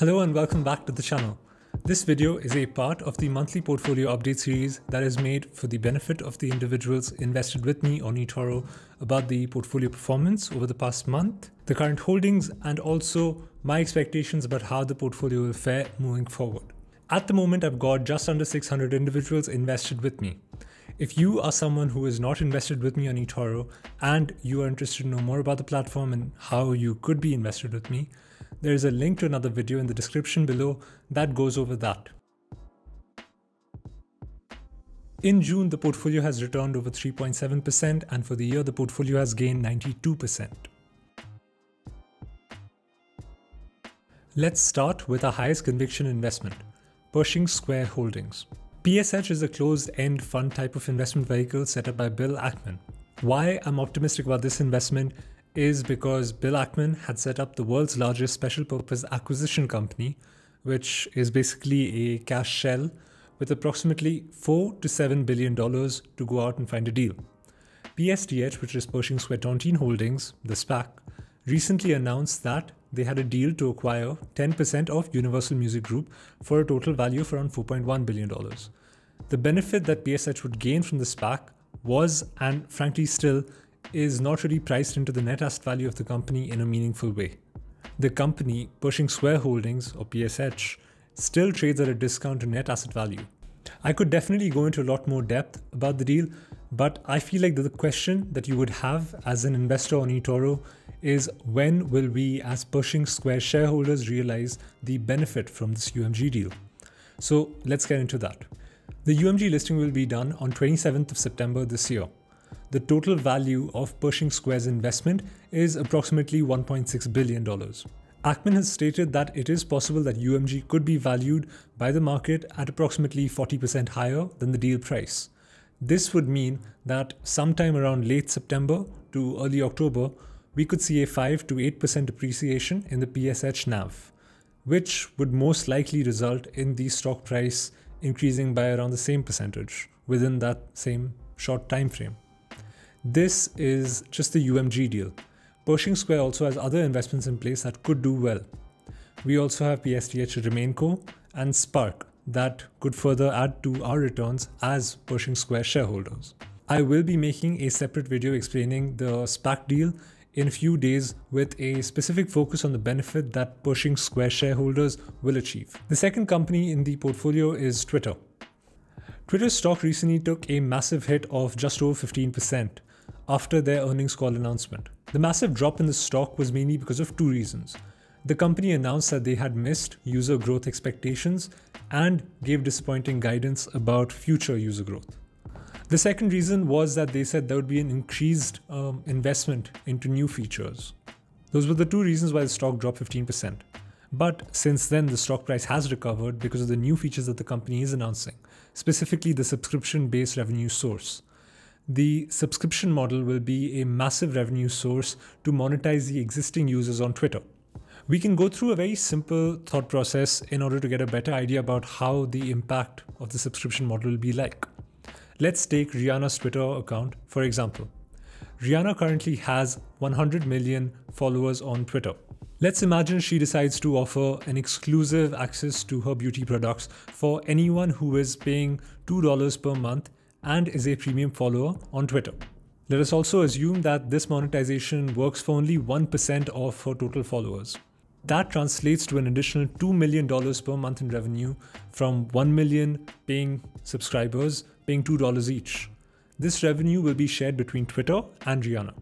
Hello and welcome back to the channel. This video is a part of the monthly portfolio update series that is made for the benefit of the individuals invested with me on eToro about the portfolio performance over the past month, the current holdings, and also my expectations about how the portfolio will fare moving forward. At the moment, I've got just under 600 individuals invested with me. If you are someone who is not invested with me on eToro and you are interested to know more about the platform and how you could be invested with me, there is a link to another video in the description below that goes over that. In June, the portfolio has returned over 3.7% and for the year, the portfolio has gained 92%. Let's start with our highest conviction investment, Pershing Square Holdings. PSH is a closed-end fund type of investment vehicle set up by Bill Ackman. Why I'm optimistic about this investment is because Bill Ackman had set up the world's largest special purpose acquisition company, which is basically a cash shell with approximately 4 to 7 billion dollars to go out and find a deal. PSTH, which is Pershing Sweatontine Holdings, the SPAC, recently announced that they had a deal to acquire 10% of Universal Music Group for a total value of around $4.1 billion. The benefit that PSH would gain from the SPAC was, and frankly still is not really priced into the net asset value of the company in a meaningful way. The company, Pershing Square Holdings or PSH, still trades at a discount to net asset value. I could definitely go into a lot more depth about the deal, but I feel like the question that you would have as an investor on eToro is when will we as Pershing Square shareholders realize the benefit from this UMG deal? So let's get into that. The UMG listing will be done on 27th of September this year the total value of Pershing Square's investment is approximately $1.6 billion. Ackman has stated that it is possible that UMG could be valued by the market at approximately 40% higher than the deal price. This would mean that sometime around late September to early October, we could see a 5 to 8% appreciation in the PSH NAV, which would most likely result in the stock price increasing by around the same percentage within that same short time frame. This is just the UMG deal. Pershing Square also has other investments in place that could do well. We also have PSTH Remainco and Spark that could further add to our returns as Pershing Square shareholders. I will be making a separate video explaining the SPAC deal in a few days with a specific focus on the benefit that Pershing Square shareholders will achieve. The second company in the portfolio is Twitter. Twitter's stock recently took a massive hit of just over 15% after their earnings call announcement. The massive drop in the stock was mainly because of two reasons. The company announced that they had missed user growth expectations and gave disappointing guidance about future user growth. The second reason was that they said there would be an increased um, investment into new features. Those were the two reasons why the stock dropped 15%. But since then, the stock price has recovered because of the new features that the company is announcing, specifically the subscription based revenue source the subscription model will be a massive revenue source to monetize the existing users on Twitter. We can go through a very simple thought process in order to get a better idea about how the impact of the subscription model will be like. Let's take Rihanna's Twitter account, for example. Rihanna currently has 100 million followers on Twitter. Let's imagine she decides to offer an exclusive access to her beauty products for anyone who is paying $2 per month and is a premium follower on Twitter. Let us also assume that this monetization works for only 1% of her total followers. That translates to an additional $2 million per month in revenue from 1 million paying subscribers paying $2 each. This revenue will be shared between Twitter and Rihanna.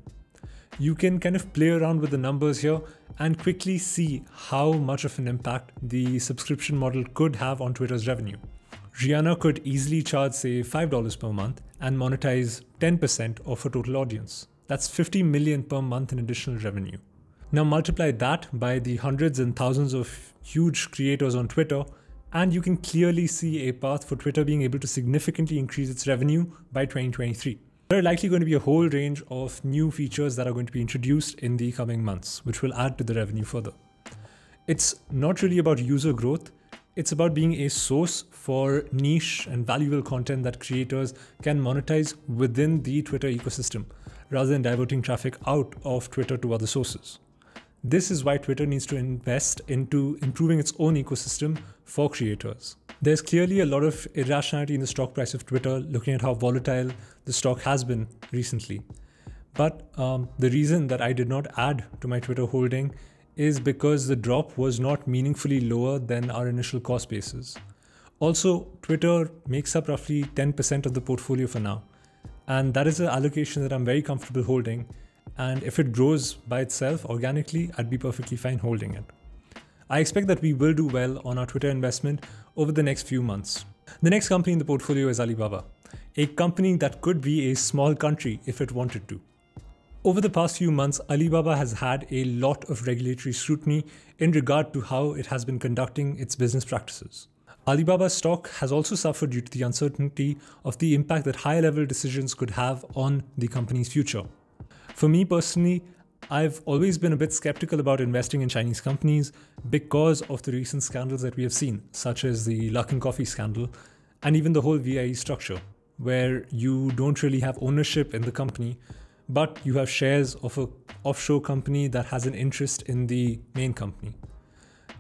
You can kind of play around with the numbers here and quickly see how much of an impact the subscription model could have on Twitter's revenue. Rihanna could easily charge, say, $5 per month and monetize 10% of her total audience. That's 50 million per month in additional revenue. Now multiply that by the hundreds and thousands of huge creators on Twitter, and you can clearly see a path for Twitter being able to significantly increase its revenue by 2023. There are likely going to be a whole range of new features that are going to be introduced in the coming months, which will add to the revenue further. It's not really about user growth, it's about being a source for niche and valuable content that creators can monetize within the Twitter ecosystem rather than diverting traffic out of Twitter to other sources. This is why Twitter needs to invest into improving its own ecosystem for creators. There's clearly a lot of irrationality in the stock price of Twitter, looking at how volatile the stock has been recently. But um, the reason that I did not add to my Twitter holding is because the drop was not meaningfully lower than our initial cost basis. Also, Twitter makes up roughly 10% of the portfolio for now. And that is an allocation that I'm very comfortable holding. And if it grows by itself organically, I'd be perfectly fine holding it. I expect that we will do well on our Twitter investment over the next few months. The next company in the portfolio is Alibaba, a company that could be a small country if it wanted to. Over the past few months, Alibaba has had a lot of regulatory scrutiny in regard to how it has been conducting its business practices. Alibaba stock has also suffered due to the uncertainty of the impact that high level decisions could have on the company's future. For me personally, I've always been a bit skeptical about investing in Chinese companies because of the recent scandals that we have seen, such as the Luck and Coffee scandal, and even the whole VIE structure, where you don't really have ownership in the company, but you have shares of an offshore company that has an interest in the main company.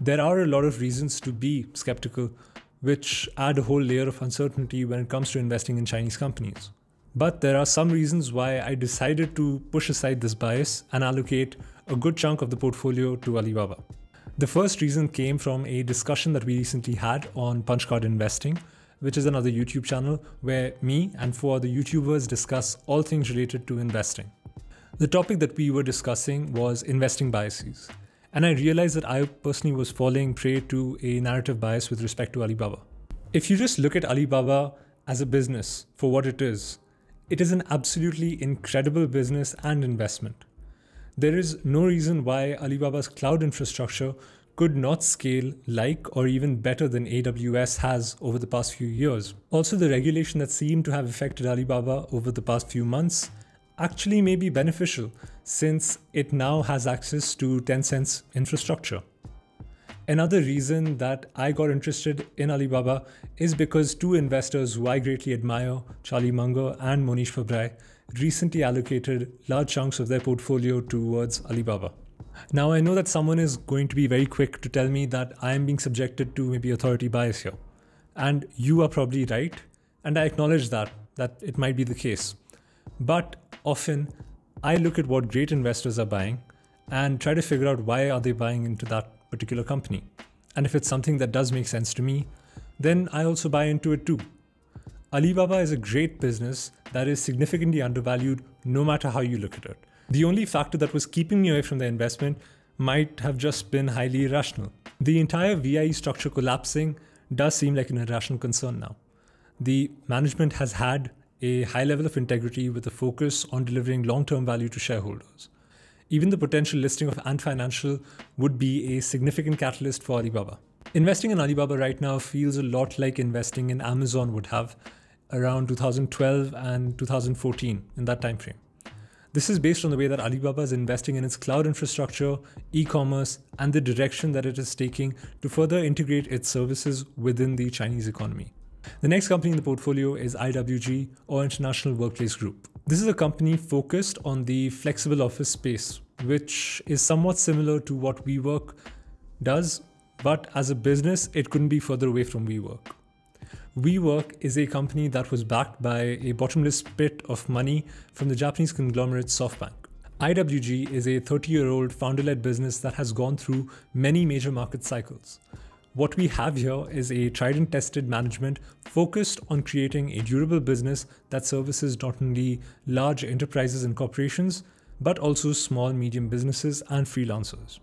There are a lot of reasons to be skeptical which add a whole layer of uncertainty when it comes to investing in Chinese companies. But there are some reasons why I decided to push aside this bias and allocate a good chunk of the portfolio to Alibaba. The first reason came from a discussion that we recently had on Punchcard Investing, which is another YouTube channel where me and four other YouTubers discuss all things related to investing. The topic that we were discussing was investing biases, and I realized that I personally was falling prey to a narrative bias with respect to Alibaba. If you just look at Alibaba as a business for what it is, it is an absolutely incredible business and investment. There is no reason why Alibaba's cloud infrastructure could not scale like or even better than AWS has over the past few years. Also, the regulation that seemed to have affected Alibaba over the past few months actually may be beneficial since it now has access to Tencent's infrastructure. Another reason that I got interested in Alibaba is because two investors who I greatly admire, Charlie Munger and Monish Fabrai, recently allocated large chunks of their portfolio towards Alibaba. Now, I know that someone is going to be very quick to tell me that I am being subjected to maybe authority bias here. And you are probably right, and I acknowledge that, that it might be the case. But often, I look at what great investors are buying and try to figure out why are they buying into that particular company. And if it's something that does make sense to me, then I also buy into it too. Alibaba is a great business that is significantly undervalued no matter how you look at it. The only factor that was keeping me away from the investment might have just been highly irrational. The entire VIE structure collapsing does seem like an irrational concern now. The management has had a high level of integrity with a focus on delivering long term value to shareholders. Even the potential listing of Ant Financial would be a significant catalyst for Alibaba. Investing in Alibaba right now feels a lot like investing in Amazon would have around 2012 and 2014 in that time frame. This is based on the way that Alibaba is investing in its cloud infrastructure, e-commerce, and the direction that it is taking to further integrate its services within the Chinese economy. The next company in the portfolio is IWG or International Workplace Group. This is a company focused on the flexible office space, which is somewhat similar to what WeWork does, but as a business, it couldn't be further away from WeWork. WeWork is a company that was backed by a bottomless pit of money from the Japanese conglomerate SoftBank. IWG is a 30 year old founder led business that has gone through many major market cycles what we have here is a tried and tested management focused on creating a durable business that services not only large enterprises and corporations, but also small, medium businesses and freelancers.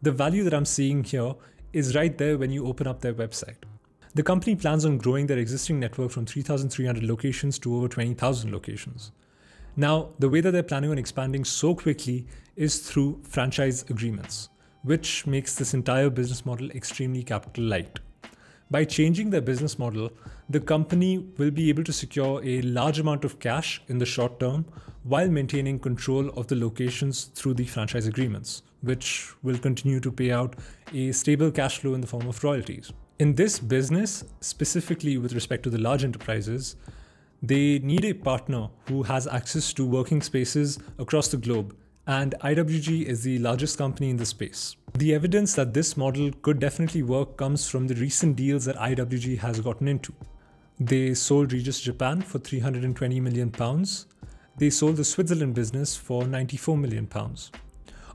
The value that I'm seeing here is right there when you open up their website. The company plans on growing their existing network from 3,300 locations to over 20,000 locations. Now, the way that they're planning on expanding so quickly is through franchise agreements which makes this entire business model extremely capital light. By changing their business model, the company will be able to secure a large amount of cash in the short term while maintaining control of the locations through the franchise agreements, which will continue to pay out a stable cash flow in the form of royalties. In this business, specifically with respect to the large enterprises, they need a partner who has access to working spaces across the globe and IWG is the largest company in the space. The evidence that this model could definitely work comes from the recent deals that IWG has gotten into. They sold Regis Japan for 320 million pounds. They sold the Switzerland business for 94 million pounds.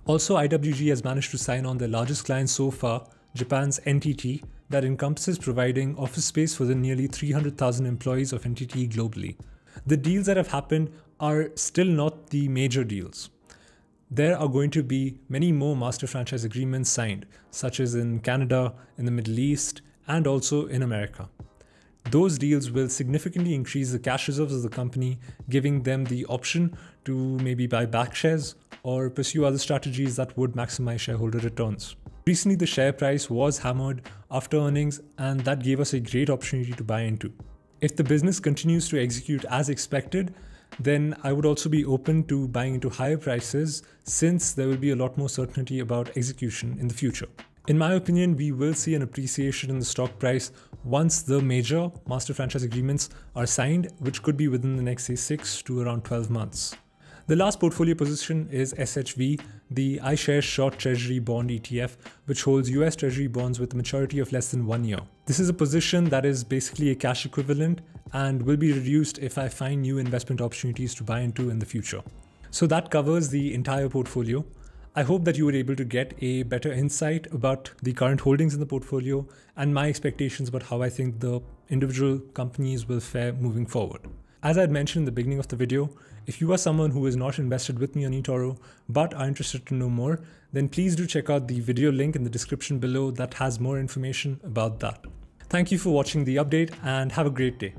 Also, IWG has managed to sign on their largest client so far, Japan's NTT, that encompasses providing office space for the nearly 300,000 employees of NTT globally. The deals that have happened are still not the major deals there are going to be many more master franchise agreements signed, such as in Canada, in the Middle East, and also in America. Those deals will significantly increase the cash reserves of the company, giving them the option to maybe buy back shares or pursue other strategies that would maximize shareholder returns. Recently, the share price was hammered after earnings, and that gave us a great opportunity to buy into. If the business continues to execute as expected, then I would also be open to buying into higher prices since there will be a lot more certainty about execution in the future. In my opinion, we will see an appreciation in the stock price once the major master franchise agreements are signed, which could be within the next say 6 to around 12 months. The last portfolio position is SHV, the iShares Short Treasury Bond ETF, which holds US Treasury bonds with a maturity of less than one year. This is a position that is basically a cash equivalent and will be reduced if I find new investment opportunities to buy into in the future. So that covers the entire portfolio. I hope that you were able to get a better insight about the current holdings in the portfolio and my expectations about how I think the individual companies will fare moving forward. As I had mentioned in the beginning of the video, if you are someone who is not invested with me on eToro but are interested to know more, then please do check out the video link in the description below that has more information about that. Thank you for watching the update and have a great day.